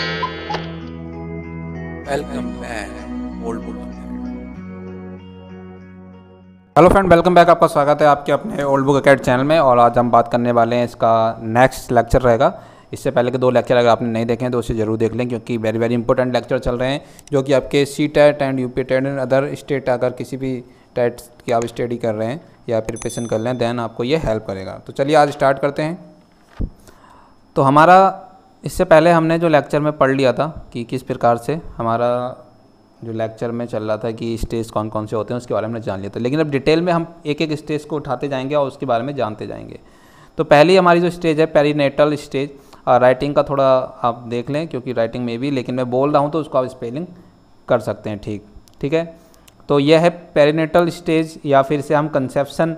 Hello friend welcome back आपका स्वागत है आपके अपने ओल्ड बुक अकेड चैनल में और आज हम बात करने वाले हैं इसका नेक्स्ट लेक्चर रहेगा इससे पहले के दो लेक्चर अगर आपने नहीं देखे हैं तो उसे जरूर देख लें क्योंकि वेरी वेरी इंपॉर्टेंट लेक्चर चल रहे हैं जो कि आपके C TET and U P TET and other state अगर किसी भी टेट e की आप स्टडी कर रहे हैं या प्रिपरेशन कर रहे हैं देन आपको ये हेल्प करेगा तो चलिए आज स्टार्ट करते हैं तो हमारा इससे पहले हमने जो लेक्चर में पढ़ लिया था कि किस प्रकार से हमारा जो लेक्चर में चल रहा था कि स्टेज कौन कौन से होते हैं उसके बारे में जान लिया था लेकिन अब डिटेल में हम एक एक स्टेज को उठाते जाएंगे और उसके बारे में जानते जाएंगे तो पहली हमारी जो स्टेज है पेरीनेटल स्टेज राइटिंग का थोड़ा आप देख लें क्योंकि राइटिंग में भी लेकिन मैं बोल रहा हूँ तो उसको आप स्पेलिंग कर सकते हैं ठीक ठीक है तो यह है पेरीनेटल स्टेज या फिर से हम कंसेप्शन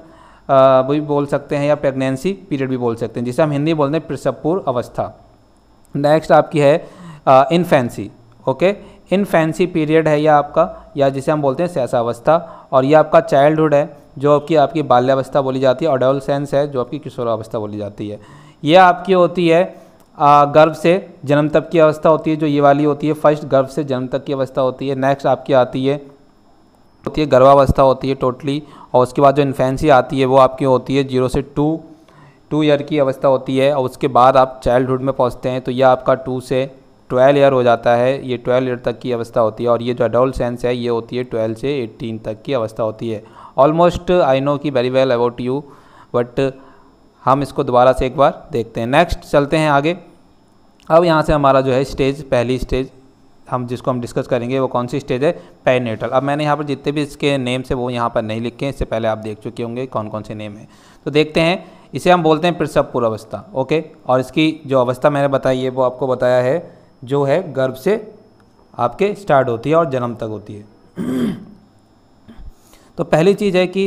भी बोल सकते हैं या प्रेगनेंसी पीरियड भी बोल सकते हैं जिसे हम हिंदी बोलते हैं प्रसवपूर्व अवस्था नेक्स्ट आपकी है infancy okay infancy period है यह आपका या जिसे हम बोलते हैं सहसावस्था और यह आपका चाइल्डहुड है जो आपकी आपकी बाल्यावस्था बोली जाती है अडोलसेंस है जो आपकी किशोरावस्था बोली जाती है यह आपकी होती है गर्भ से जन्म तक की अवस्था होती है जो ये वाली होती है फर्स्ट गर्भ से जन्म तक की अवस्था होती है नेक्स्ट आपकी आती है होती है गर्भावस्था होती है टोटली और उसके बाद जो इन्फेंसी आती है वो आपकी होती है जीरो से टू टू ईयर की अवस्था होती है और उसके बाद आप चाइल्डहुड में पहुँचते हैं तो यह आपका टू से ट्वेल्व ईयर हो जाता है ये ट्वेल्व ईयर तक की अवस्था होती है और ये जो अडोल्ट सेंस है ये होती है ट्वेल्व से एट्टीन तक की अवस्था होती है ऑलमोस्ट आई नो की very well about you but हम इसको दोबारा से एक बार देखते हैं नेक्स्ट चलते हैं आगे अब यहाँ से हमारा जो है स्टेज पहली स्टेज हम जिसको हम डिस्कस करेंगे वो कौन सी स्टेज है पेनेटल अब मैंने यहाँ पर जितने भी इसके नेम्स है वो यहाँ पर नहीं लिखे हैं इससे पहले आप देख चुके होंगे कौन कौन से नेम है तो देखते हैं इसे हम बोलते हैं प्रसव पूर्व अवस्था ओके और इसकी जो अवस्था मैंने बताई है वो आपको बताया है जो है गर्भ से आपके स्टार्ट होती है और जन्म तक होती है तो पहली चीज़ है कि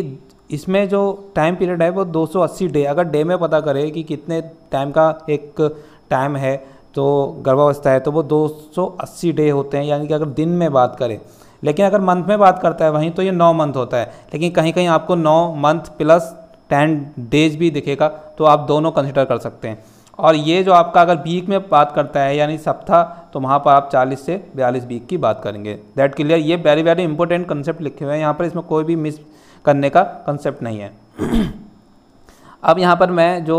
इसमें जो टाइम पीरियड है वो 280 डे अगर डे में पता करें कि कितने टाइम का एक टाइम है तो गर्भावस्था है तो वो 280 डे होते हैं यानी कि अगर दिन में बात करें लेकिन अगर मंथ में बात करता है वहीं तो ये नौ मंथ होता है लेकिन कहीं कहीं आपको नौ मंथ प्लस टेन डेज भी दिखेगा तो आप दोनों कंसिडर कर सकते हैं और ये जो आपका अगर वीक में बात करता है यानी सप्ताह तो वहाँ पर आप 40 से 42 वीक की बात करेंगे दैट क्लियर ये वेरी वेरी इंपॉर्टेंट कंसेप्ट लिखे हुए हैं यहाँ पर इसमें कोई भी मिस करने का कंसेप्ट नहीं है अब यहाँ पर मैं जो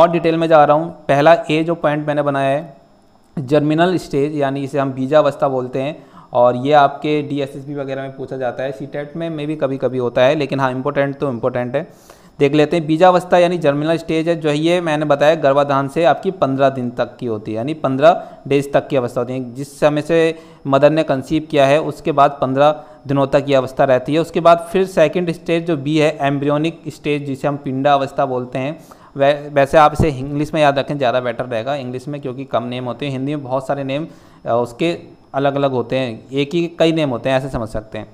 और डिटेल में जा रहा हूँ पहला ए जो पॉइंट मैंने बनाया है जर्मिनल स्टेज यानी इसे हम बीजावस्था बोलते हैं और ये आपके डी वगैरह में पूछा जाता है सी e में मे भी कभी कभी होता है लेकिन हाँ इंपॉर्टेंट तो इम्पोर्टेंट है देख लेते हैं बीजावस्था यानी जर्मिनल स्टेज है जो ये मैंने बताया गर्भाधान से आपकी पंद्रह दिन तक की होती है यानी पंद्रह डेज तक की अवस्था होती है जिस समय से मदर ने कंसीव किया है उसके बाद पंद्रह दिनों तक ये अवस्था रहती है उसके बाद फिर सेकंड स्टेज जो बी है एम्ब्रियोनिक स्टेज जिसे हम पिंडा अवस्था बोलते हैं वै वैसे आप इसे इंग्लिश में याद रखें ज़्यादा बेटर रहेगा इंग्लिश में क्योंकि कम नेम होते हैं हिंदी में बहुत सारे नेम उसके अलग अलग होते हैं एक ही कई नेम होते हैं ऐसे समझ सकते हैं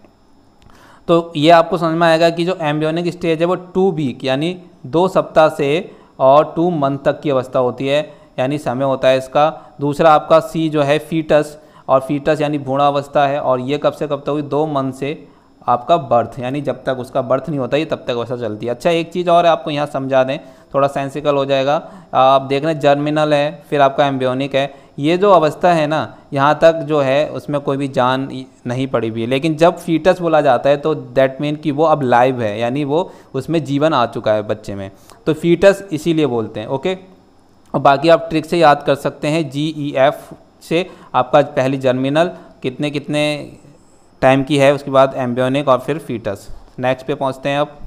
तो ये आपको समझ में आएगा कि जो एम्ब्रियोनिक स्टेज है वो टू वीक यानी दो सप्ताह से और टू मंथ तक की अवस्था होती है यानी समय होता है इसका दूसरा आपका सी जो है फीटस और फीटस यानी भूणा अवस्था है और ये कब से कब तक हुई दो मंथ से आपका बर्थ यानी जब तक उसका बर्थ नहीं होता ये तब तक अवस्था चलती है अच्छा एक चीज़ और आपको यहाँ समझा दें थोड़ा सेंसिकल हो जाएगा आप देख रहे हैं जर्मिनल है फिर आपका एम्बियोनिक है ये जो अवस्था है ना यहाँ तक जो है उसमें कोई भी जान नहीं पड़ी हुई है लेकिन जब फीटस बोला जाता है तो दैट मीन कि वो अब लाइव है यानी वो उसमें जीवन आ चुका है बच्चे में तो फीटस इसीलिए बोलते हैं ओके और बाकी आप ट्रिक से याद कर सकते हैं जी ई एफ से आपका पहली जर्मिनल कितने कितने टाइम की है उसके बाद एम्बियोनिक और फिर फीटस नेक्स्ट पे पहुँचते हैं आप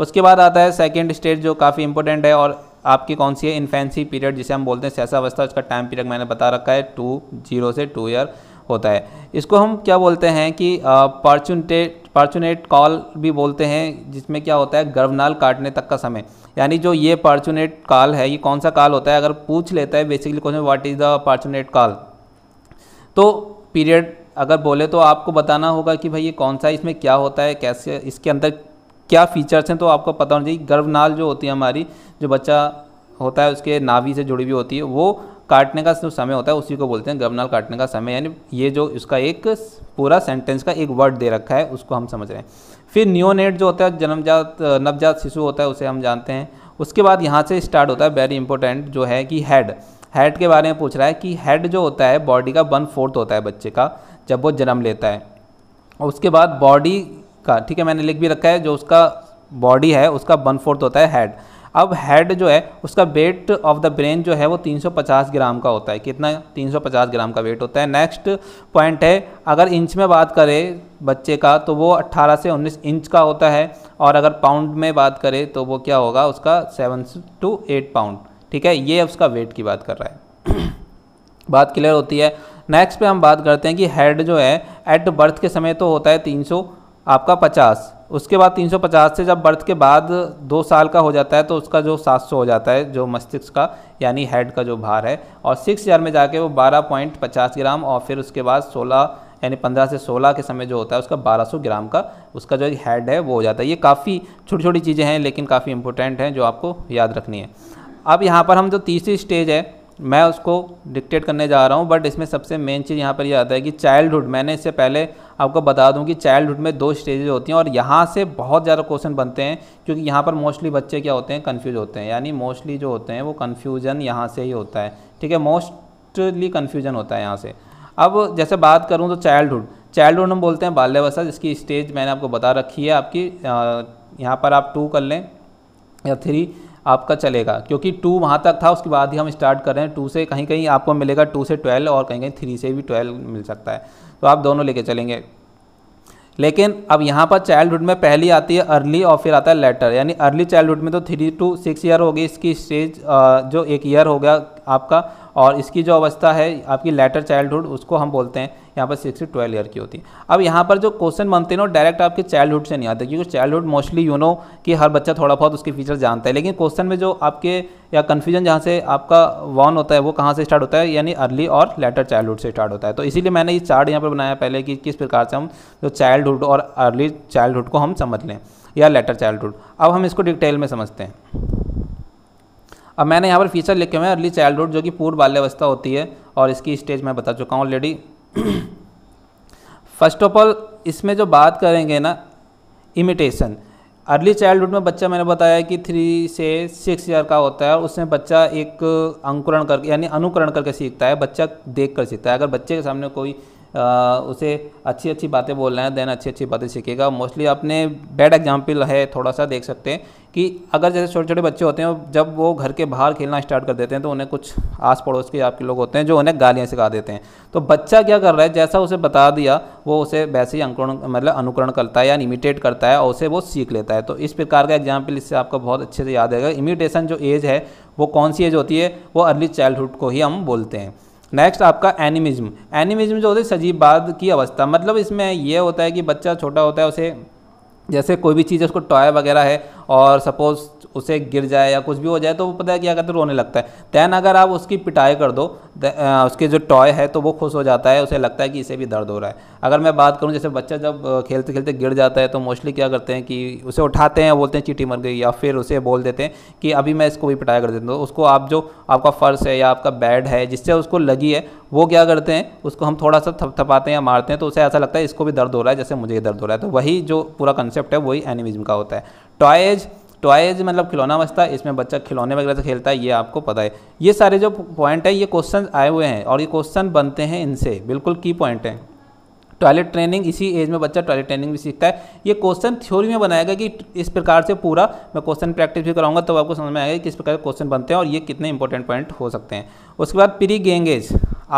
उसके बाद आता है सेकेंड स्टेज जो काफ़ी इंपॉर्टेंट है और आपकी कौन सी है इन्फेंसी पीरियड जिसे हम बोलते हैं अवस्था उसका टाइम पीरियड मैंने बता रखा है टू जीरो से टू ईयर होता है इसको हम क्या बोलते हैं कि पार्चुनेट पार्चुनेट कॉल भी बोलते हैं जिसमें क्या होता है गर्भनाल काटने तक का समय यानी जो ये पार्चुनेट कॉल है ये कौन सा कॉल होता है अगर पूछ लेता है basically question what is the parturate call तो पीरियड अगर बोले तो आपको बताना होगा कि भाई ये कौन सा इसमें क्या होता है कैसे इसके अंदर क्या फीचर्स हैं तो आपको पता होना चाहिए गर्भनाल जो होती है हमारी जो बच्चा होता है उसके नाभि से जुड़ी हुई होती है वो काटने का जो समय होता है उसी को बोलते हैं गर्भनाल काटने का समय यानी ये जो इसका एक पूरा सेंटेंस का एक वर्ड दे रखा है उसको हम समझ रहे हैं फिर न्योनेट जो होता है जन्मजात नवजात शिशु होता है उसे हम जानते हैं उसके बाद यहाँ से स्टार्ट होता है वेरी इंपॉर्टेंट जो है कि हेड हेड के बारे में पूछ रहा है कि हेड जो होता है बॉडी का वन फोर्थ होता है बच्चे का जब वो जन्म लेता है उसके बाद बॉडी का ठीक है मैंने लिख भी रखा है जो उसका बॉडी है उसका वन फोर्थ होता है हेड अब हेड जो है उसका वेट ऑफ द ब्रेन जो है वो 350 ग्राम का होता है कितना 350 ग्राम का वेट होता है नेक्स्ट पॉइंट है अगर इंच में बात करें बच्चे का तो वो 18 से 19 इंच का होता है और अगर पाउंड में बात करें तो वो क्या होगा उसका सेवन टू एट पाउंड ठीक है ये उसका वेट की बात कर रहा है बात क्लियर होती है नेक्स्ट पे हम बात करते हैं कि हेड जो है एट बर्थ के समय तो होता है तीन आपका पचास उसके बाद तीन सौ पचास से जब बर्थ के बाद दो साल का हो जाता है तो उसका जो सात सौ हो जाता है जो मस्तिष्क का यानी हेड का जो भार है और सिक्स ईयर में जाके वो बारह पॉइंट पचास ग्राम और फिर उसके बाद सोलह यानी पंद्रह से सोलह के समय जो होता है उसका बारह सौ ग्राम का उसका जो हेड है वो हो जाता है ये काफ़ी छोटी छोटी चीज़ें हैं लेकिन काफ़ी इंपॉर्टेंट हैं जो आपको याद रखनी है अब यहाँ पर हम जो तीसरी स्टेज है मैं उसको डिक्टेट करने जा रहा हूँ बट इसमें सबसे मेन चीज़ यहाँ पर यह आता है कि चाइल्डहुड मैंने इससे पहले आपको बता दूँ कि चाइल्डहुड में दो स्टेजेज होती हैं और यहाँ से बहुत ज़्यादा क्वेश्चन बनते हैं क्योंकि यहाँ पर मोस्टली बच्चे क्या होते हैं कन्फ्यूज होते हैं यानी मोस्टली जो होते हैं वो कन्फ्यूजन यहाँ से ही होता है ठीक है मोस्टली कन्फ्यूजन होता है यहाँ से अब जैसे बात करूँ तो चाइल्डहुड चाइल्डहुड हम बोलते हैं बाल्यावस्था जिसकी स्टेज मैंने आपको बता रखी है आपकी यहाँ पर आप टू कर लें या थ्री आपका चलेगा क्योंकि टू वहाँ तक था उसके बाद ही हम स्टार्ट कर रहे हैं टू से कहीं कहीं आपको मिलेगा टू से ट्वेल्व और कहीं कहीं थ्री से भी ट्वेल्व मिल सकता है तो आप दोनों लेके चलेंगे लेकिन अब यहाँ पर चाइल्डहुड में पहली आती है अर्ली और फिर आता है लेटर यानी अर्ली चाइल्डहुड में तो थ्री टू सिक्स ईयर होगी इसकी स्टेज जो एक ईयर हो गया आपका और इसकी जो अवस्था है आपकी लेटर चाइल्डहुड उसको हम बोलते हैं यहाँ पर सिक्स से ट्वेल्व ईयर की होती है अब यहाँ पर जो क्वेश्चन बनते हैं ना डायरेक्ट आपके चाइल्डहुड से नहीं आते क्योंकि चाइल्डहुड मोस्टली यू नो कि हर बच्चा थोड़ा बहुत उसके फीचर जानता है लेकिन क्वेश्चन में जो आपके या कन्फ्यूजन जहाँ से आपका वॉन होता है वो कहाँ से स्टार्ट होता है यानी अर्ली और लेटर चाइल्डहुड से स्टार्ट होता है तो इसीलिए मैंने ये चार्ट यहाँ पर बनाया पहले कि किस प्रकार से हम जो चाइल्डहुड और अर्ली चाइल्डहुड को हम समझ लें या लेटर चाइल्डहुड अब हम इसको डिटेल में समझते हैं अब मैंने यहाँ पर फीचर लिखे हुए हैं अर्ली चाइल्डहुड जो कि पूर्व बाल्यावस्था होती है और इसकी स्टेज मैं बता चुका हूँ ऑलरेडी फर्स्ट ऑफ ऑल इसमें जो बात करेंगे ना इमिटेशन अर्ली चाइल्डहुड में बच्चा मैंने बताया कि थ्री से सिक्स ईयर का होता है और उसमें बच्चा एक अंकुरण करके यानी अनुकरण करके सीखता है बच्चा देख कर सीखता है अगर बच्चे के सामने कोई उसे अच्छी अच्छी बातें बोलना है देन अच्छी अच्छी बातें सीखेगा मोस्टली आपने बैड एग्जाम्पल है थोड़ा सा देख सकते हैं कि अगर जैसे छोटे छोटे बच्चे होते हैं जब वो घर के बाहर खेलना स्टार्ट कर देते हैं तो उन्हें कुछ आस पड़ोस के आपके लोग होते हैं जो उन्हें गालियाँ सिखा देते हैं तो बच्चा क्या कर रहा है जैसा उसे बता दिया वो उसे वैसे ही अंकुरण मतलब अनुकरण करता है या इमिटेट करता है और उसे वो सीख लेता है तो इस प्रकार का एग्जाम्पल इससे आपको बहुत अच्छे से याद आएगा इमिटेशन जो एज है वो कौन सी एज होती है वो अर्ली चाइल्डहुड को ही हम बोलते हैं नेक्स्ट आपका एनिमिज्म एनिमिज्म जो होता है सजीव बाद की अवस्था मतलब इसमें यह होता है कि बच्चा छोटा होता है उसे जैसे कोई भी चीज़ उसको टॉय वगैरह है और सपोज़ उसे गिर जाए या कुछ भी हो जाए तो वो पता है क्या करते तो रोने लगता है दैन अगर आप उसकी पिटाई कर दो उसके जो टॉय है तो वो खुश हो जाता है उसे लगता है कि इसे भी दर्द हो रहा है अगर मैं बात करूँ जैसे बच्चा जब खेलते खेलते गिर जाता है तो मोस्टली क्या करते हैं कि उसे उठाते हैं बोलते हैं चीटी मर गई या फिर उसे बोल देते हैं कि अभी मैं इसको भी पिटाई कर देता हूँ तो उसको आप जो आपका फ़र्श है या आपका बेड है जिससे उसको लगी है वो क्या करते हैं उसको हम थोड़ा सा थपथपाते हैं या मारते हैं तो उसे ऐसा लगता है इसको भी दर्द हो रहा है जैसे मुझे ये दर्द हो रहा है तो वही जो पूरा कंसेप्ट है वही एनिमिज्म का होता है टॉयज टॉयज मतलब खिलौना बचता है इसमें बच्चा खिलौने वगैरह से खेलता है ये आपको पता है ये सारे जो पॉइंट है ये क्वेश्चन आए हुए हैं और ये क्वेश्चन बनते हैं इनसे बिल्कुल की पॉइंट हैं टॉयलेट ट्रेनिंग इसी एज में बच्चा टॉयलेट ट्रेनिंग भी सीखता है ये क्वेश्चन थ्योरी में बनाया गया कि इस प्रकार से पूरा मैं क्वेश्चन प्रैक्टिस भी कराऊंगा तब तो आपको समझ में आएगा कि किस प्रकार के क्वेश्चन बनते हैं और ये कितने इंपॉर्टेंट पॉइंट हो सकते हैं उसके बाद प्री गेंगेज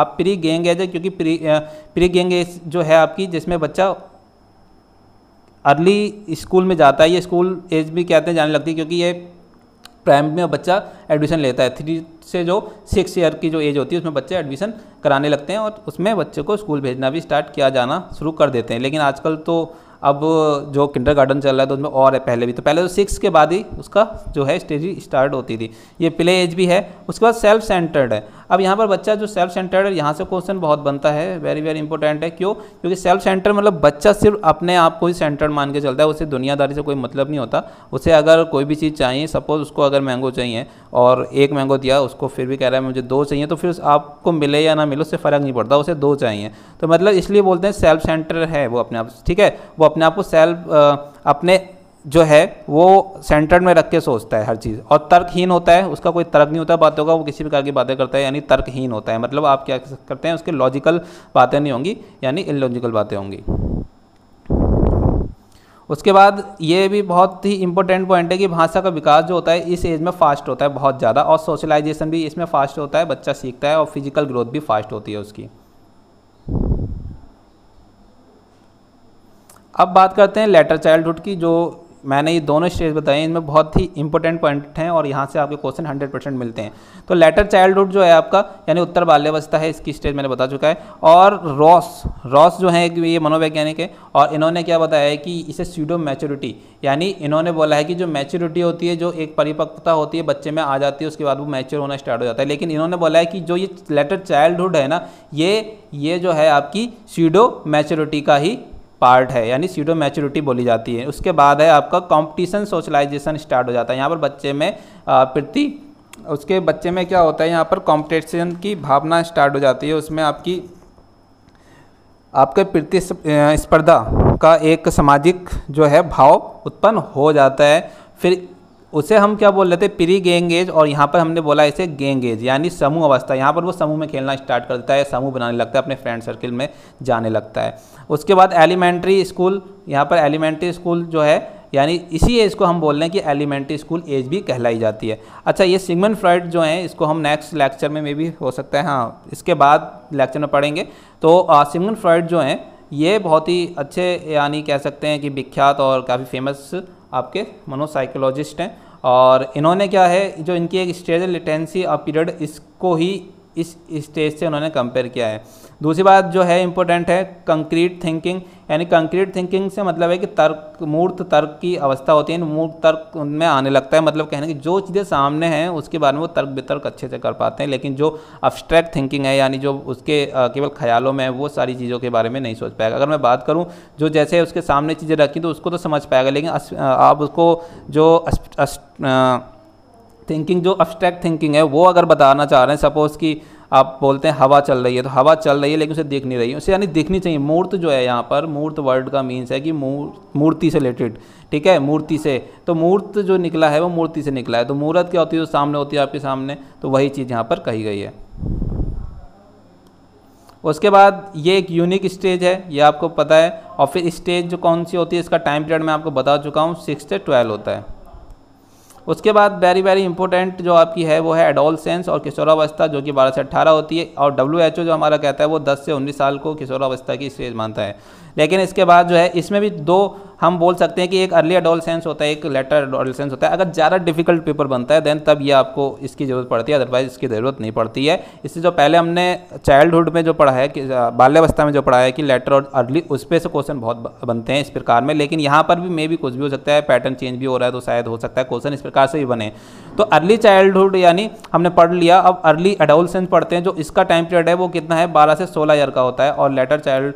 आप प्री गेंग एज है क्योंकि प्री प्री गेंग एज जो है आपकी जिसमें बच्चा अर्ली स्कूल में जाता है ये स्कूल एज भी कहते हैं जाने लगती है क्योंकि ये प्राइमरी में बच्चा एडमिशन लेता है थ्री से जो सिक्स ईयर की जो एज होती है उसमें बच्चे एडमिशन कराने लगते हैं और उसमें बच्चे को स्कूल भेजना भी स्टार्ट किया जाना शुरू कर देते हैं लेकिन आजकल तो अब जो किंडर गार्डन चल रहा है तो उसमें और है पहले भी तो पहले तो सिक्स के बाद ही उसका जो है स्टेज स्टार्ट होती थी ये प्ले एज भी है उसके बाद सेल्फ सेंटर्ड है अब यहाँ पर बच्चा जो सेल्फ सेंटर्ड है यहाँ से क्वेश्चन बहुत बनता है वेरी वेरी इंपॉर्टेंट है क्यों क्योंकि सेल्फ सेंटर मतलब बच्चा सिर्फ अपने आप को ही सेंटर्ड मान के चलता है उसे दुनियादारी से कोई मतलब नहीं होता उसे अगर कोई भी चीज़ चाहिए सपोज उसको अगर मैंगो चाहिए और एक मैंगो दिया उसको फिर भी कह रहा है मुझे दो चाहिए तो फिर आपको मिले या ना मिले उससे फ़र्क नहीं पड़ता उसे दो चाहिए तो मतलब इसलिए बोलते हैं सेल्फ सेंटर है वो अपने आप ठीक है वो अपने आप को सेल्फ अपने जो है वो सेंटर में रख के सोचता है हर चीज़ और तर्कहीन होता है उसका कोई तर्क नहीं होता बातों का वो किसी प्रकार की बातें करता है यानी तर्कहीन होता है मतलब आप क्या करते हैं उसके लॉजिकल बातें नहीं होंगी यानी इलॉजिकल बातें होंगी उसके बाद ये भी बहुत ही इंपॉर्टेंट पॉइंट है कि भाषा का विकास जो होता है इस एज में फास्ट होता है बहुत ज़्यादा और सोशलाइजेशन भी इसमें फास्ट होता है बच्चा सीखता है और फिजिकल ग्रोथ भी फास्ट होती है उसकी अब बात करते हैं लेटर चाइल्डहुड की जो मैंने ये दोनों स्टेज बताए इनमें बहुत ही इंपॉर्टेंट पॉइंट हैं और यहाँ से आपके क्वेश्चन हंड्रेड परसेंट मिलते हैं तो लेटर चाइल्डहुड जो है आपका यानी उत्तर बाल्यावस्था है इसकी स्टेज मैंने बता चुका है और रॉस रॉस जो है ये मनोवैज्ञानिक है और इन्होंने क्या बताया है कि इसे सीडो मैच्योरिटी यानी इन्होंने बोला है कि जो मैच्योरिटी होती है जो एक परिपक्वता होती है बच्चे में आ जाती है उसके बाद वो मैच्योर होना स्टार्ट हो जाता है लेकिन इन्होंने बोला है कि जो ये लेटर चाइल्डहुड है ना ये ये जो है आपकी सीडो मैच्योरिटी का ही पार्ट है यानी सीडो मैच्योरिटी बोली जाती है उसके बाद है आपका कंपटीशन सोशलाइजेशन स्टार्ट हो जाता है यहाँ पर बच्चे में प्रति उसके बच्चे में क्या होता है यहाँ पर कॉम्पिटिशन की भावना स्टार्ट हो जाती है उसमें आपकी आपके प्रतिस्पर्धा का एक सामाजिक जो है भाव उत्पन्न हो जाता है फिर उसे हम क्या बोल रहे थे प्री गेंगेज और यहाँ पर हमने बोला इसे गेंगेज यानी समूह अवस्था यहाँ पर वो समूह में खेलना स्टार्ट कर देता है समूह बनाने लगता है अपने फ्रेंड सर्किल में जाने लगता है उसके बाद एलिमेंट्री स्कूल यहाँ पर एलिमेंट्री स्कूल जो है यानी इसी एज को हम बोल रहे हैं कि एलिमेंट्री स्कूल एज भी कहलाई जाती है अच्छा ये सिगमन फ्रॉइड जो हैं इसको हम नेक्स्ट लेक्चर में मे भी हो सकता है हाँ इसके बाद लेक्चर में पढ़ेंगे तो सिगमन फ्रॉइड जो हैं ये बहुत ही अच्छे यानी कह सकते हैं कि विख्यात और काफ़ी फेमस आपके मनोसाइकोलॉजिस्ट हैं और इन्होंने क्या है जो इनकी एक स्टेज लेटेंसी पीरियड इसको ही इस स्टेज से उन्होंने कंपेयर किया है दूसरी बात जो है इम्पोर्टेंट है कंक्रीट थिंकिंग यानी कंक्रीट थिंकिंग से मतलब है कि तर्क मूर्त तर्क की अवस्था होती है मूर्त तर्क उनमें आने लगता है मतलब कहने की जो चीज़ें सामने हैं उसके बारे में वो तर्क वितर्क अच्छे से कर पाते हैं लेकिन जो अब्स्ट्रैक्ट थिंकिंग है यानी जो उसके केवल ख्यालों में है वो सारी चीज़ों के बारे में नहीं सोच पाएगा अगर मैं बात करूँ जो जैसे उसके सामने चीज़ें रखी तो उसको तो समझ पाएगा लेकिन आप उसको जो थिंकिंग जो अब्स्ट्रैक्ट थिंकिंग है वो अगर बताना चाह रहे हैं सपोज़ कि आप बोलते हैं हवा चल रही है तो हवा चल रही है लेकिन उसे दिख नहीं रही है उसे यानी दिखनी चाहिए मूर्त जो है यहाँ पर मूर्त वर्ड का मीन्स है कि मूर्ति से रिलेटेड ठीक है मूर्ति से तो मूर्त जो निकला है वो मूर्ति से निकला है तो मूर्त क्या होती है जो सामने होती है आपके सामने तो वही चीज़ यहाँ पर कही गई है उसके बाद ये एक यूनिक स्टेज है ये आपको पता है और फिर स्टेज जो कौन सी होती है इसका टाइम पीरियड मैं आपको बता चुका हूँ सिक्स से ट्वेल्व होता है उसके बाद वेरी वेरी इंपॉर्टेंट जो आपकी है वो है एडोल सेंस और किशोरावस्था जो कि बारह से अट्ठारह होती है और डब्ल्यू जो हमारा कहता है वो दस से उन्नीस साल को किशोरावस्था की स्टेज मानता है लेकिन इसके बाद जो है इसमें भी दो हम बोल सकते हैं कि एक अर्ली सेंस होता है एक लेटर सेंस होता है अगर ज़्यादा डिफिकल्ट पेपर बनता है देन तब ये आपको इसकी ज़रूरत पड़ती है अदरवाइज इसकी ज़रूरत नहीं पड़ती है इससे जो पहले हमने चाइल्डहुड में जो पढ़ा है कि बाल्यावस्था में जो पढ़ा है कि लेटर और अर्ली उस पर से क्वेश्चन बहुत बनते हैं इस प्रकार में लेकिन यहाँ पर भी मे भी कुछ भी हो सकता है पैटर्न चेंज भी हो रहा है तो शायद हो सकता है क्वेश्चन इस प्रकार से भी बने तो अर्ली चाइल्डहुड यानी हमने पढ़ लिया अब अर्ली अडोल पढ़ते हैं जो इसका टाइम पीरियड है वो कितना है बारह से सोलह ईयर का होता है और later child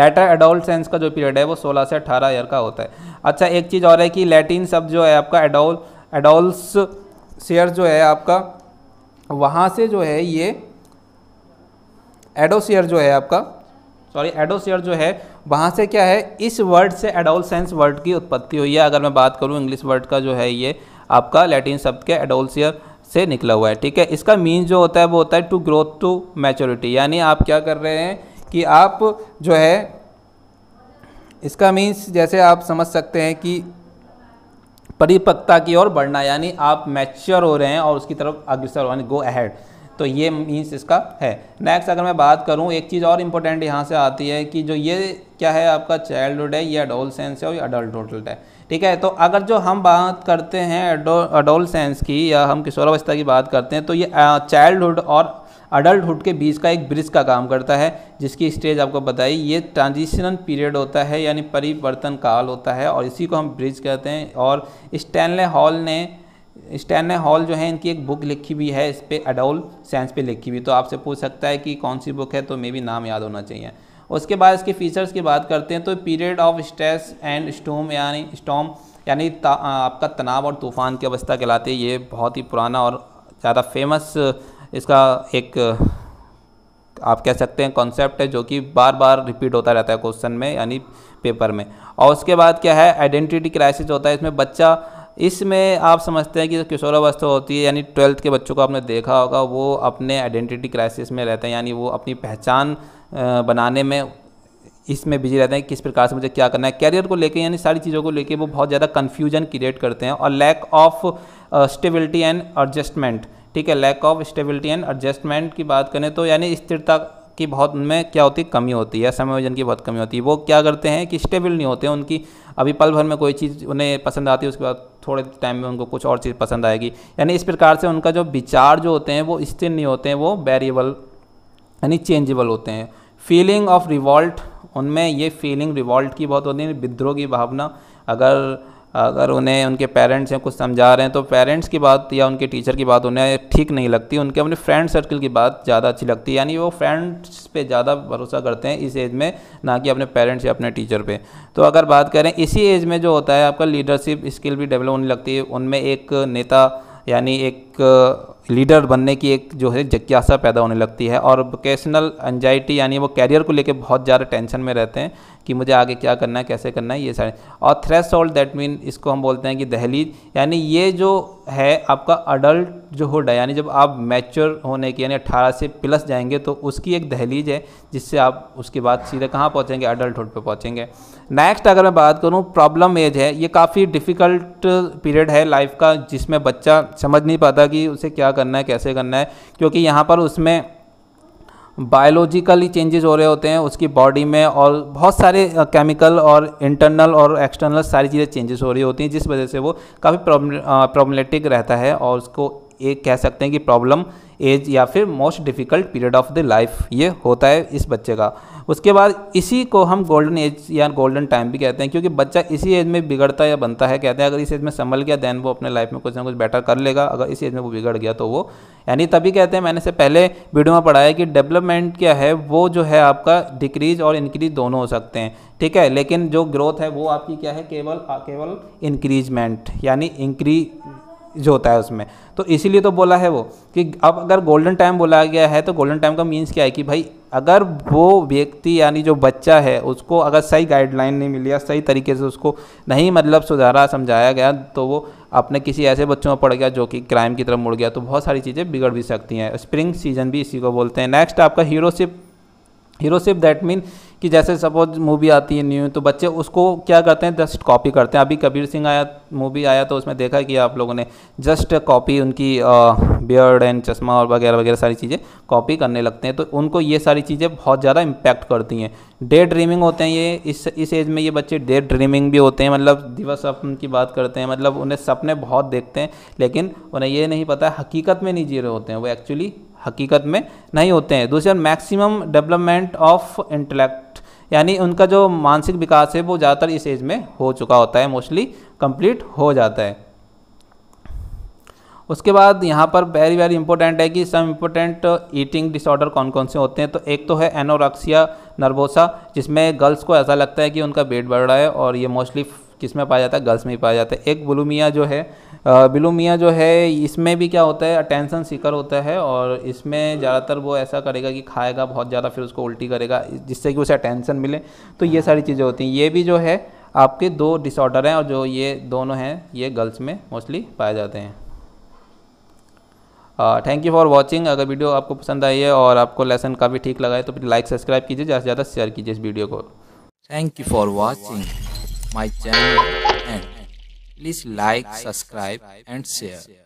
later adolescence का जो पीरियड है वो 16 से 18 ईयर का होता है अच्छा एक चीज़ और है कि लैटिन शब्द जो है आपका एडोल एडोल्स शेयर जो है आपका वहाँ से जो है ये एडोसियर जो है आपका सॉरी एडोसियर जो है वहाँ से क्या है इस वर्ड से सेंस वर्ड की उत्पत्ति हुई है अगर मैं बात करूँ इंग्लिश वर्ड का जो है ये आपका लैटिन शब्द के एडोलशियर से निकला हुआ है ठीक है इसका मीन जो होता है वो होता है टू ग्रोथ टू मैच्योरिटी यानी आप क्या कर रहे हैं कि आप जो है इसका मीन्स जैसे आप समझ सकते हैं कि परिपक्वता की ओर बढ़ना यानी आप मैच्योर हो रहे हैं और उसकी तरफ अग्रसर यानी गो अहेड तो ये मीन्स इसका है नेक्स्ट अगर मैं बात करूँ एक चीज़ और इम्पोर्टेंट यहाँ से आती है कि जो ये क्या है आपका चाइल्डहुड है ये सेंस है और ये अडल्टहुड है ठीक है तो अगर जो हम बात करते हैं अडोलसेंस की या हम किशोरावस्था की बात करते हैं तो ये चाइल्डहुड और अडल्टुड के बीच का एक ब्रिज का काम करता है जिसकी स्टेज आपको बताई ये ट्रांजिशनल पीरियड होता है यानी परिवर्तन काल होता है और इसी को हम ब्रिज कहते हैं और स्टैनले हॉल ने स्टैनले हॉल जो है इनकी एक बुक लिखी हुई है इस पर अडोल सेंस पे लिखी हुई तो आपसे पूछ सकता है कि कौन सी बुक है तो मे भी नाम याद होना चाहिए उसके बाद इसके फीचर्स की बात करते हैं तो period of stress and storm यानी स्टोम यानी आपका तनाव और तूफ़ान की अवस्था कहलाती है ये बहुत ही पुराना और ज़्यादा फेमस इसका एक आप कह सकते हैं कॉन्सेप्ट है जो कि बार बार रिपीट होता रहता है क्वेश्चन में यानी पेपर में और उसके बाद क्या है आइडेंटिटी क्राइसिस होता है इसमें बच्चा इसमें आप समझते हैं कि जो किशोरावस्था होती है यानी ट्वेल्थ के बच्चों को आपने देखा होगा वो अपने आइडेंटिटी क्राइसिस में रहते हैं यानी वो अपनी पहचान बनाने में इसमें बिजी रहते हैं किस प्रकार से मुझे क्या करना है कैरियर को लेकर यानी सारी चीज़ों को लेकर वो बहुत ज़्यादा कन्फ्यूजन क्रिएट करते हैं और lack of stability and adjustment ठीक है lack of stability and adjustment की बात करें तो यानी स्थिरता की बहुत उनमें क्या होती है कमी होती है समायोजन की बहुत कमी होती है वो क्या करते हैं कि स्टेबल नहीं होते हैं उनकी अभी पल भर में कोई चीज़ उन्हें पसंद आती है उसके बाद थोड़े टाइम में उनको कुछ और चीज़ पसंद आएगी यानी इस प्रकार से उनका जो विचार जो होते हैं वो स्थिर नहीं होते हैं वो वेरिएबल यानी चेंजेबल होते हैं फीलिंग ऑफ रिवॉल्ट उनमें ये फीलिंग रिवॉल्ट की बहुत होती है विद्रोह की भावना अगर अगर उन्हें उनके पेरेंट्स हैं कुछ समझा रहे हैं तो पेरेंट्स की बात या उनके टीचर की बात उन्हें ठीक नहीं लगती उनके अपने फ्रेंड सर्कल की बात ज़्यादा अच्छी लगती है यानी वो फ्रेंड्स पे ज़्यादा भरोसा करते हैं इस एज में ना कि अपने पेरेंट्स या अपने टीचर पे तो अगर बात करें इसी एज में जो होता है आपका लीडरशिप स्किल भी डेवलप होने लगती है उनमें एक नेता यानी एक लीडर बनने की एक जो है जिज्ञासा पैदा होने लगती है और वोकेशनल एनजाइटी यानी वो कैरियर को लेकर बहुत ज़्यादा टेंशन में रहते हैं कि मुझे आगे क्या करना है कैसे करना है ये सारे और थ्रेस होल्ड दैट मीन इसको हम बोलते हैं कि दहलीज यानी ये जो है आपका अडल्ट जो हुड है यानी जब आप मैच्योर होने की यानी अट्ठारह से प्लस जाएंगे तो उसकी एक दहलीज है जिससे आप उसके बाद सीधे कहाँ पहुँचेंगे अडल्टहुड पर पहुँचेंगे नेक्स्ट अगर मैं बात करूँ प्रॉब्लम एज है ये काफ़ी डिफ़िकल्ट पीरियड है लाइफ का जिसमें बच्चा समझ नहीं पाता कि उसे क्या करना है कैसे करना है क्योंकि यहाँ पर उसमें बायोलॉजिकली चेंजेस हो रहे होते हैं उसकी बॉडी में और बहुत सारे केमिकल और इंटरनल और एक्सटर्नल सारी चीज़ें चेंजेस हो रही होती हैं जिस वजह से वो काफ़ी प्रॉब्लमेटिक रहता है और उसको ये कह सकते हैं कि प्रॉब्लम एज या फिर most difficult period of the life ये होता है इस बच्चे का उसके बाद इसी को हम गोल्डन एज या गोल्डन टाइम भी कहते हैं क्योंकि बच्चा इसी एज में बिगड़ता या बनता है कहते हैं अगर इस एज में संभल गया दैन वो अपने लाइफ में कुछ ना कुछ बेटर कर लेगा अगर इस एज में वो बिगड़ गया तो वो यानी तभी कहते हैं मैंने से पहले वीडियो में पढ़ाया कि डेवलपमेंट क्या है वो जो है आपका डिक्रीज और इंक्रीज दोनों हो सकते हैं ठीक है लेकिन जो ग्रोथ है वो आपकी क्या है केवल केवल इंक्रीजमेंट यानी इंक्री जो होता है उसमें तो इसीलिए तो बोला है वो कि अब अगर गोल्डन टाइम बोला गया है तो गोल्डन टाइम का मीन्स क्या है कि भाई अगर वो व्यक्ति यानी जो बच्चा है उसको अगर सही गाइडलाइन नहीं मिली या सही तरीके से उसको नहीं मतलब सुधारा समझाया गया तो वो अपने किसी ऐसे बच्चों में पड़ गया जो कि क्राइम की तरफ मुड़ गया तो बहुत सारी चीज़ें बिगड़ भी सकती हैं स्प्रिंग सीजन भी इसी को बोलते हैं नेक्स्ट आपका हीरोशिप हीरोशिप दैट मीन कि जैसे सपोज मूवी आती है न्यू तो बच्चे उसको क्या करते हैं जस्ट कॉपी करते हैं अभी कबीर सिंह आया मूवी आया तो उसमें देखा कि आप लोगों ने जस्ट कॉपी उनकी बियर्ड एंड चश्मा और वगैरह वगैरह सारी चीज़ें कॉपी करने लगते हैं तो उनको ये सारी चीज़ें बहुत ज़्यादा इम्पैक्ट करती हैं डे ड्रीमिंग होते हैं ये इस इस एज में ये बच्चे डे ड्रीमिंग भी होते हैं मतलब दिवस अपन की बात करते हैं मतलब उन्हें सपने बहुत देखते हैं लेकिन उन्हें ये नहीं पता हकीकत में नहीं जी रहे होते हैं वो एक्चुअली हकीकत में नहीं होते हैं दूसरी बात मैक्सिमम डेवलपमेंट ऑफ इंटेलेक्ट यानी उनका जो मानसिक विकास है वो ज़्यादातर इस एज में हो चुका होता है मोस्टली कंप्लीट हो जाता है उसके बाद यहाँ पर वेरी वेरी इंपॉर्टेंट है कि सम इम्पोर्टेंट ईटिंग डिसऑर्डर कौन कौन से होते हैं तो एक तो है एनोरक्सिया नर्वोसा जिसमें गर्ल्स को ऐसा लगता है कि उनका वेट बढ़ रहा है और ये मोस्टली किस में पाया जाता है गर्ल्स में ही पाया जाता है एक बुलूमिया जो है बिलूमिया जो है इसमें भी क्या होता है अटेंसन सीकर होता है और इसमें ज़्यादातर वो ऐसा करेगा कि खाएगा बहुत ज़्यादा फिर उसको उल्टी करेगा जिससे कि उसे अटेंसन मिले तो ये सारी चीज़ें होती हैं ये भी जो है आपके दो डिसऑर्डर हैं और जो ये दोनों हैं ये गर्ल्स में मोस्टली पाए जाते हैं थैंक यू फॉर वॉचिंग अगर वीडियो आपको पसंद आई है और आपको लेसन काफ़ी ठीक लगा है तो लाइक सब्सक्राइब कीजिए ज़्यादा से ज़्यादा शेयर कीजिए इस वीडियो को thank you for watching my channel and please like, subscribe and share.